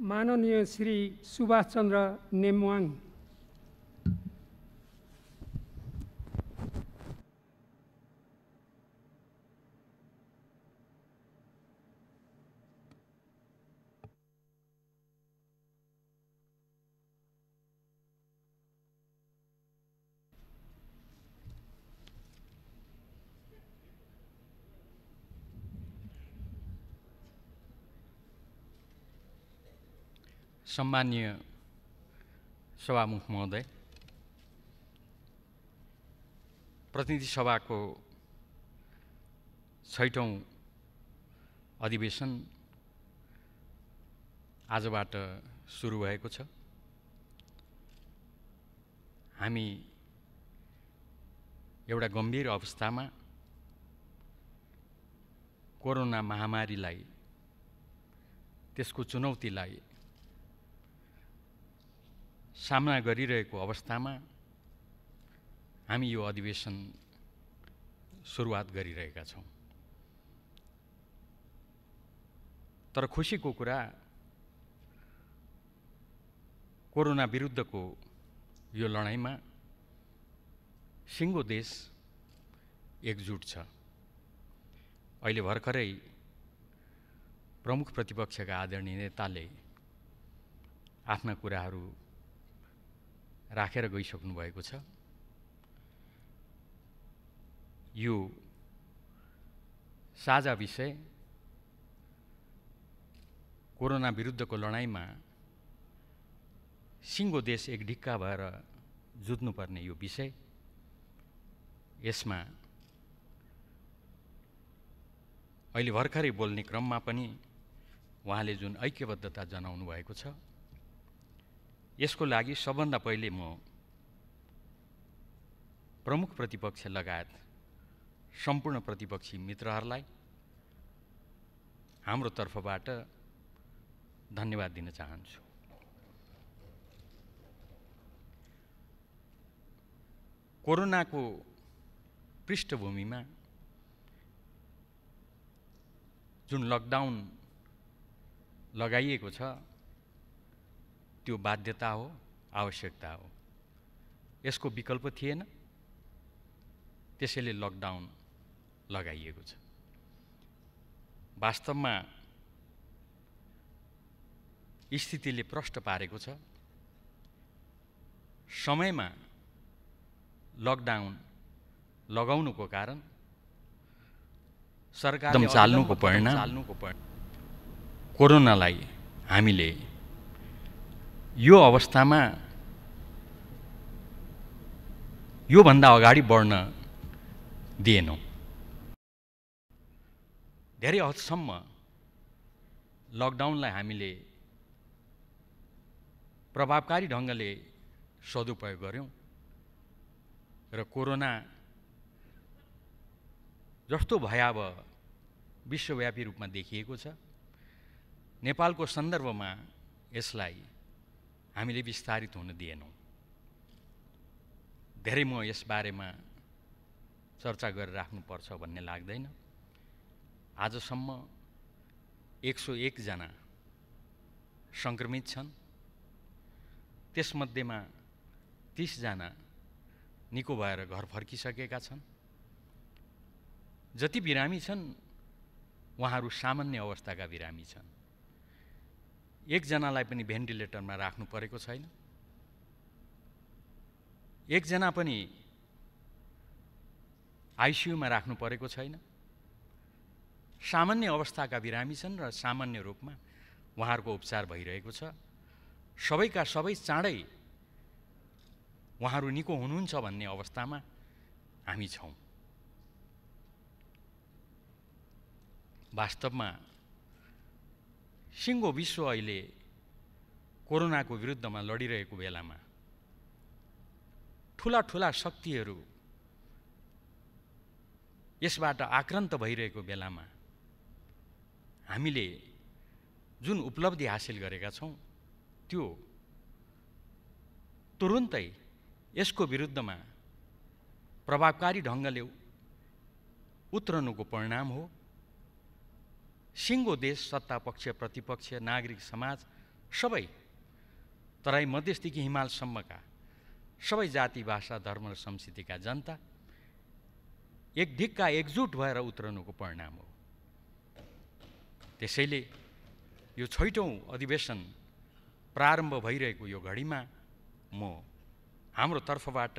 माननीय श्री सुभाषचन्द्र नेमवाङ सम्मान्य सभामुख महोदय प्रतिनिधि सभाको छैठौँ अधिवेशन आजबाट सुरु भएको छ हामी एउटा गम्भीर अवस्थामा कोरोना महामारीलाई त्यसको चुनौतीलाई सामना गरिरहेको अवस्थामा हामी यो अधिवेशन सुरुवात गरिरहेका छौँ तर खुसीको कुरा कोरोना विरुद्धको यो लडाइँमा सिङ्गो देश एकजुट छ अहिले भर्खरै प्रमुख प्रतिपक्षका आदरणीय नेताले आफ्ना कुराहरू राखेर गइसक्नु भएको छ यो साझा विषय कोरोना विरुद्धको लडाइँमा सिङ्गो देश एक ढिक्का भएर जुझ्नुपर्ने यो विषय यसमा अहिले भर्खरै बोल्ने क्रममा पनि उहाँले जुन ऐक्यबद्धता जनाउनु भएको छ यसको लागि सबभन्दा पहिले म प्रमुख प्रतिपक्ष लगायत सम्पूर्ण प्रतिपक्षी मित्रहरूलाई हाम्रो तर्फबाट धन्यवाद दिन चाहन्छु कोरोनाको पृष्ठभूमिमा जुन लकडाउन लगाइएको छ त्यो बाध्यता हो आवश्यकता हो यसको विकल्प थिएन त्यसैले लकडाउन लगाइएको छ वास्तवमा स्थितिले प्रष्ट पारेको छ समयमा लकडाउन लगाउनुको कारण सरकार चाल्नुको परिणाम कोरोनालाई हामीले यो अवस्थामा योभन्दा अगाडि बढ्न दिएनौँ धेरै हदसम्म लकडाउनलाई हामीले प्रभावकारी ढङ्गले सदुपयोग गऱ्यौँ र कोरोना जस्तो भयावह विश्वव्यापी रूपमा देखिएको छ नेपालको सन्दर्भमा यसलाई हामीले विस्तारित हुन दिएनौँ धेरै म यसबारेमा चर्चा गरेर राख्नुपर्छ भन्ने लाग्दैन आजसम्म एक सौ एकजना सङ्क्रमित छन् त्यसमध्येमा तिसजना निको भएर घर फर्किसकेका छन् जति बिरामी छन् उहाँहरू सामान्य अवस्थाका बिरामी छन् एकजनालाई पनि भेन्टिलेटरमा राख्नु परेको छैन एकजना पनि आइसियुमा राख्नु परेको छैन सामान्य अवस्थाका बिरामी छन् र सामान्य रूपमा उहाँहरूको उपचार भइरहेको छ सबैका सबै चाँडै उहाँहरू निको हुनुहुन्छ भन्ने अवस्थामा हामी छौँ वास्तवमा सिङ्गो विश्व अहिले कोरोनाको विरुद्धमा लडिरहेको बेलामा ठुला ठुला शक्तिहरू यसबाट आक्रान्त भइरहेको बेलामा हामीले जुन उपलब्धि हासिल गरेका छौँ त्यो तुरुन्तै यसको विरुद्धमा प्रभावकारी ढङ्गले उत्रनुको परिणाम हो सिङ्गो देश सत्तापक्ष प्रतिपक्ष नागरिक समाज सबै तराई मधेसदेखि हिमालसम्मका सबै जाति भाषा धर्म र संस्कृतिका जनता एक ढिक्का एकजुट भएर उत्रनुको परिणाम हो त्यसैले यो छैटौँ अधिवेशन प्रारम्भ भइरहेको यो घडीमा म हाम्रो तर्फबाट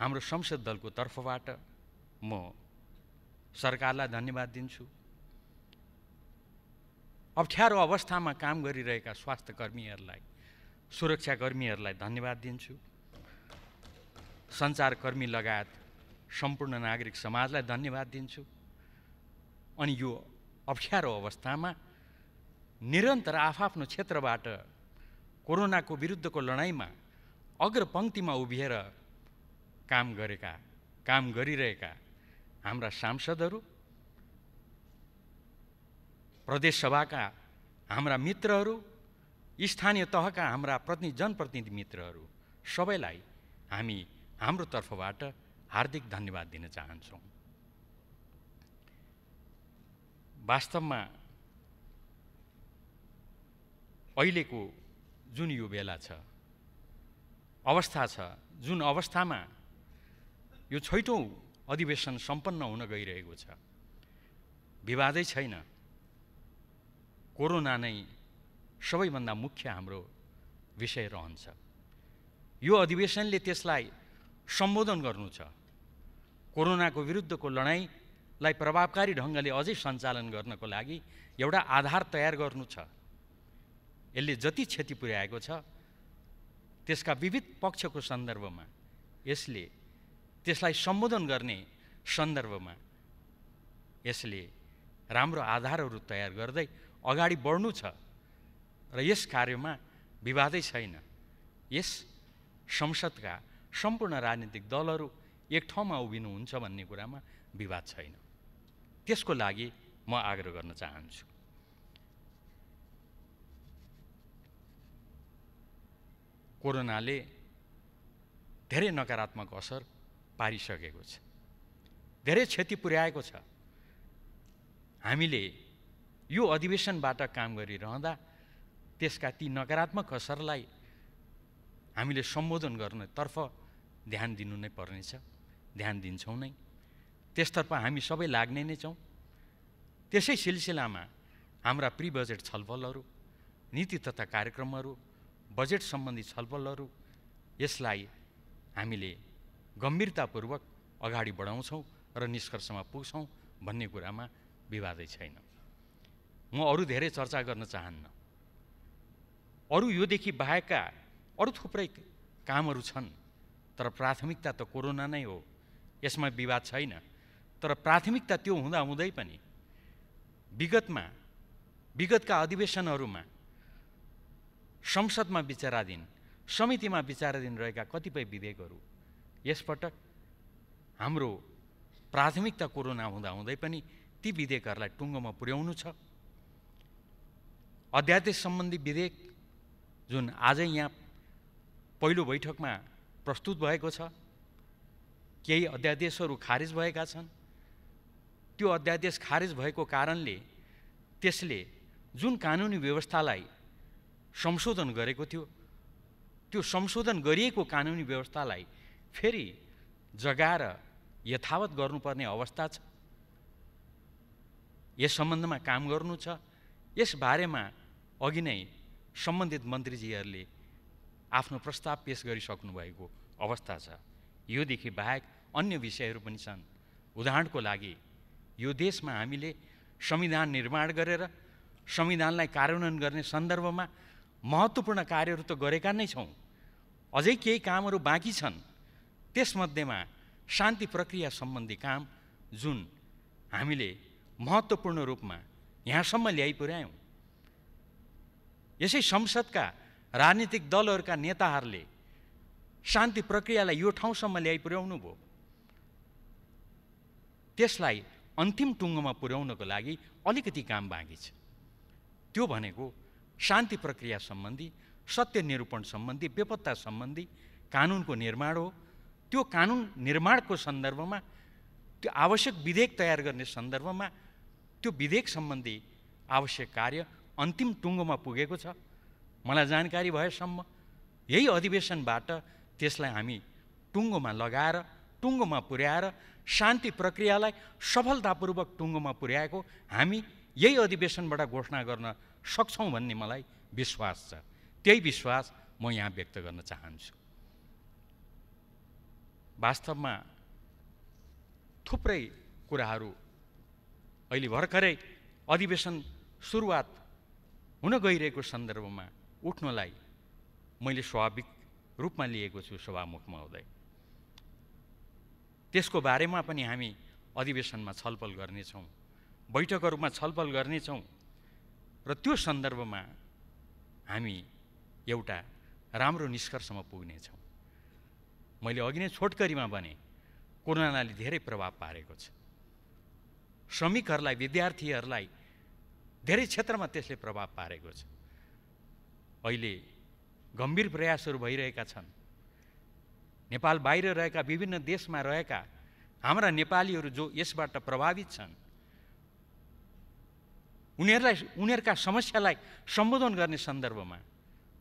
हाम्रो संसद दलको तर्फबाट म सरकारलाई धन्यवाद दिन्छु अप्ठ्यारो अवस्थामा काम गरिरहेका स्वास्थ्य कर्मीहरूलाई सुरक्षाकर्मीहरूलाई धन्यवाद दिन्छु सञ्चारकर्मी लगायत सम्पूर्ण नागरिक समाजलाई धन्यवाद दिन्छु अनि यो अप्ठ्यारो अवस्थामा निरन्तर आफआफ्नो क्षेत्रबाट कोरोनाको विरुद्धको लडाइँमा अग्रपङ्क्तिमा उभिएर काम गरेका काम गरिरहेका हाम्रा सांसदहरू सभाका हाम्रा मित्रहरू स्थानीय तहका हाम्रा प्रति जनप्रतिनिधि मित्रहरू सबैलाई हामी हाम्रो तर्फबाट हार्दिक धन्यवाद दिन चाहन्छौँ वास्तवमा अहिलेको जुन यो बेला छ अवस्था छ जुन अवस्थामा यो छैटौँ अधिवेशन सम्पन्न हुन गइरहेको छ विवादै छैन कोरोना नै सबैभन्दा मुख्य हाम्रो विषय रहन्छ यो अधिवेशनले त्यसलाई सम्बोधन गर्नु छ कोरोनाको विरुद्धको लडाइँलाई प्रभावकारी ढङ्गले अझै सञ्चालन गर्नको लागि एउटा आधार तयार गर्नु छ यसले जति क्षति पुर्याएको छ त्यसका विविध पक्षको सन्दर्भमा यसले त्यसलाई सम्बोधन गर्ने सन्दर्भमा यसले राम्रो आधारहरू तयार गर्दै अगाडि बढ्नु छ र यस कार्यमा विवादै छैन यस संसदका सम्पूर्ण राजनीतिक दलहरू एक ठाउँमा उभिनुहुन्छ भन्ने कुरामा विवाद छैन त्यसको लागि म आग्रह गर्न चाहन्छु कोरोनाले धेरै नकारात्मक असर पारिसकेको छ धेरै क्षति पुर्याएको छ हामीले यो अधिवेशनबाट काम गरिरहँदा त्यसका ती नकारात्मक असरलाई हामीले सम्बोधन गर्नतर्फ ध्यान दिनु नै पर्नेछ ध्यान दिन्छौँ नै त्यसतर्फ हामी सबै लाग्ने नै छौँ त्यसै सिलसिलामा हाम्रा प्रि बजेट छलफलहरू नीति तथा कार्यक्रमहरू बजेट सम्बन्धी छलफलहरू यसलाई हामीले गम्भीरतापूर्वक अगाडि बढाउँछौँ र निष्कर्षमा पुग्छौँ भन्ने कुरामा विवादै छैन म अरू धेरै चर्चा गर्न चाहन्न अरू योदेखि बाहेकका अरू थुप्रै कामहरू छन् तर प्राथमिकता त कोरोना नै हो यसमा विवाद छैन तर प्राथमिकता त्यो हुँदाहुँदै पनि विगतमा विगतका अधिवेशनहरूमा संसदमा विचाराधीन समितिमा विचाराधीन रहेका कतिपय विधेयकहरू यसपटक हाम्रो प्राथमिकता कोरोना हुँदाहुँदै पनि ती विधेयकहरूलाई टुङ्गोमा पुर्याउनु छ अध्यादेश सम्बन्धी विधेयक जुन आजै यहाँ पहिलो बैठकमा प्रस्तुत भएको छ केही अध्यादेशहरू खारेज भएका छन् त्यो अध्यादेश खारेज भएको कारणले त्यसले जुन कानुनी व्यवस्थालाई संशोधन गरेको थियो त्यो संशोधन गरिएको कानुनी व्यवस्थालाई फेरि जगाएर यथावत गर्नुपर्ने अवस्था छ यस सम्बन्धमा काम गर्नु छ यस बारेमा अघि नै सम्बन्धित मन्त्रीजीहरूले आफ्नो प्रस्ताव पेस गरिसक्नु भएको अवस्था छ योदेखि बाहेक अन्य विषयहरू पनि छन् उदाहरणको लागि यो देशमा हामीले संविधान निर्माण गरेर संविधानलाई कार्यान्वयन गर्ने सन्दर्भमा महत्त्वपूर्ण कार्यहरू त गरेका नै छौँ अझै केही कामहरू बाँकी छन् त्यसमध्येमा शान्ति प्रक्रिया सम्बन्धी काम जुन हामीले महत्त्वपूर्ण रूपमा यहाँसम्म ल्याइपुर्यायौँ यसै संसदका राजनीतिक दलहरूका नेताहरूले शान्ति प्रक्रियालाई यो ठाउँसम्म ल्याइपुर्याउनु भयो त्यसलाई अन्तिम टुङ्गोमा पुर्याउनको लागि अलिकति काम बाँकी छ त्यो भनेको शान्ति प्रक्रिया सम्बन्धी सत्य निरूपण सम्बन्धी बेपत्ता सम्बन्धी कानुनको निर्माण हो त्यो कानुन निर्माणको सन्दर्भमा त्यो आवश्यक विधेयक तयार गर्ने सन्दर्भमा त्यो विधेयक सम्बन्धी आवश्यक कार्य अन्तिम टुङ्गोमा पुगेको छ मलाई जानकारी भएसम्म यही अधिवेशनबाट त्यसलाई हामी टुङ्गोमा लगाएर टुङ्गोमा पुर्याएर शान्ति प्रक्रियालाई सफलतापूर्वक टुङ्गोमा पुर्याएको हामी यही अधिवेशनबाट घोषणा गर्न सक्छौँ भन्ने मलाई विश्वास छ त्यही विश्वास म यहाँ व्यक्त गर्न चाहन्छु वास्तवमा थुप्रै कुराहरू अहिले भर्खरै अधिवेशन सुरुवात हुन गइरहेको सन्दर्भमा उठ्नलाई मैले स्वाभाविक रूपमा लिएको छु सभामुख महोदय त्यसको बारेमा पनि हामी अधिवेशनमा छलफल गर्नेछौँ बैठकहरूमा छलफल गर्नेछौँ र त्यो सन्दर्भमा हामी एउटा राम्रो निष्कर्षमा पुग्नेछौँ मैले अघि नै छोटकरीमा भने कोरोनाले धेरै प्रभाव पारेको छ श्रमिकहरूलाई विद्यार्थीहरूलाई धेरै क्षेत्रमा त्यसले प्रभाव पारेको छ अहिले गम्भीर प्रयासहरू भइरहेका छन् नेपाल बाहिर रहेका विभिन्न देशमा रहेका हाम्रा नेपालीहरू जो यसबाट प्रभावित छन् उनीहरूलाई उनीहरूका समस्यालाई सम्बोधन गर्ने सन्दर्भमा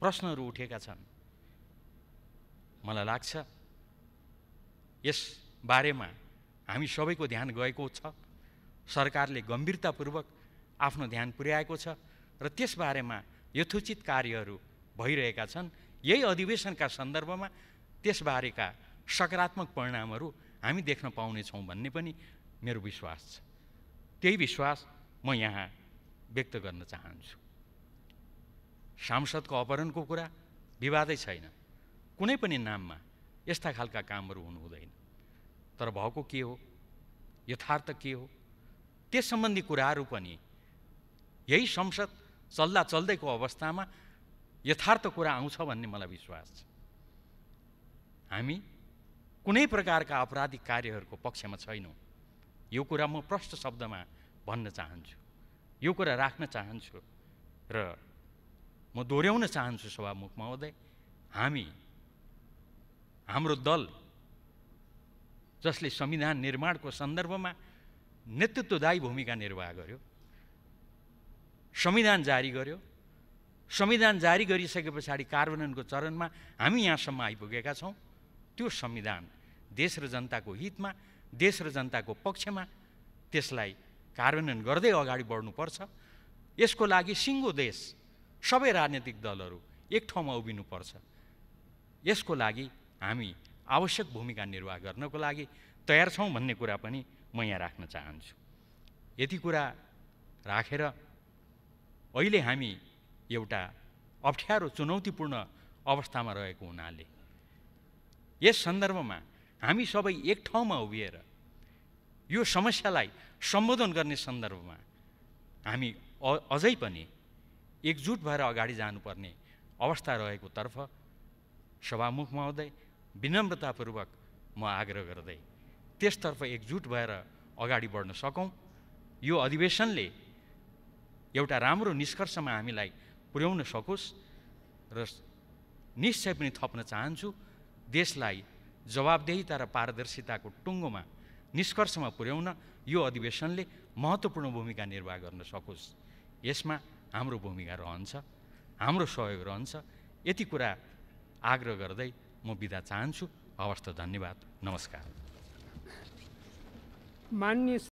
प्रश्नहरू उठेका छन् मलाई लाग्छ यस बारेमा हामी सबैको ध्यान गएको छ सरकारले गम्भीरतापूर्वक आफ्नो ध्यान पुर्याएको छ र त्यसबारेमा यथोचित कार्यहरू भइरहेका छन् यही अधिवेशनका सन्दर्भमा त्यसबारेका सकारात्मक परिणामहरू हामी देख्न पाउनेछौँ भन्ने पनि मेरो विश्वास छ त्यही विश्वास म यहाँ व्यक्त गर्न चाहन्छु सांसदको अपहरणको कुरा विवादै छैन कुनै पनि नाममा यस्ता खालका कामहरू हुनु हुँदैन तर भएको के हो यथार्थ के हो त्यस सम्बन्धी कुराहरू पनि यही संसद चल्दा चल्दैको अवस्थामा यथार्थ कुरा आउँछ भन्ने मलाई विश्वास छ हामी कुनै प्रकारका आपराधिक कार्यहरूको पक्षमा छैनौँ यो कुरा म प्रष्ट शब्दमा भन्न चाहन्छु यो कुरा राख्न चाहन्छु र म दोहोऱ्याउन चाहन्छु सभामुख महोदय हामी हाम्रो दल जसले संविधान निर्माणको सन्दर्भमा नेतृत्वदायी भूमिका निर्वाह गर्यो संविधान जारी गर्यो संविधान जारी गरिसके पछाडि कार्यान्वयनको चरणमा हामी यहाँसम्म आइपुगेका छौँ त्यो संविधान देश र जनताको हितमा देश र जनताको पक्षमा त्यसलाई कार्यान्वयन गर्दै अगाडि बढ्नुपर्छ यसको लागि सिङ्गो देश सबै राजनीतिक दलहरू एक ठाउँमा उभिनुपर्छ यसको लागि हामी आवश्यक भूमिका निर्वाह गर्नको लागि तयार छौँ भन्ने कुरा पनि म यहाँ राख्न चाहन्छु यति कुरा राखेर अहिले हामी एउटा अप्ठ्यारो चुनौतीपूर्ण अवस्थामा रहेको हुनाले यस सन्दर्भमा हामी सबै एक ठाउँमा उभिएर यो समस्यालाई सम्बोधन गर्ने सन्दर्भमा हामी अझै पनि एकजुट भएर अगाडि जानुपर्ने अवस्था रहेको तर्फ सभामुख महोदय विनम्रतापूर्वक म आग्रह गर्दै त्यसतर्फ एकजुट भएर अगाडि बढ्न सकौँ यो अधिवेशनले एउटा राम्रो निष्कर्षमा हामीलाई पुर्याउन सकोस् र निश्चय पनि थप्न चाहन्छु देशलाई जवाबदेहिता र पारदर्शिताको टुङ्गोमा निष्कर्षमा पुर्याउन यो अधिवेशनले महत्त्वपूर्ण भूमिका निर्वाह गर्न सकोस् यसमा हाम्रो भूमिका रहन्छ हाम्रो सहयोग रहन्छ यति कुरा आग्रह गर्दै म बिदा चाहन्छु हवस् त धन्यवाद नमस्कार मान्य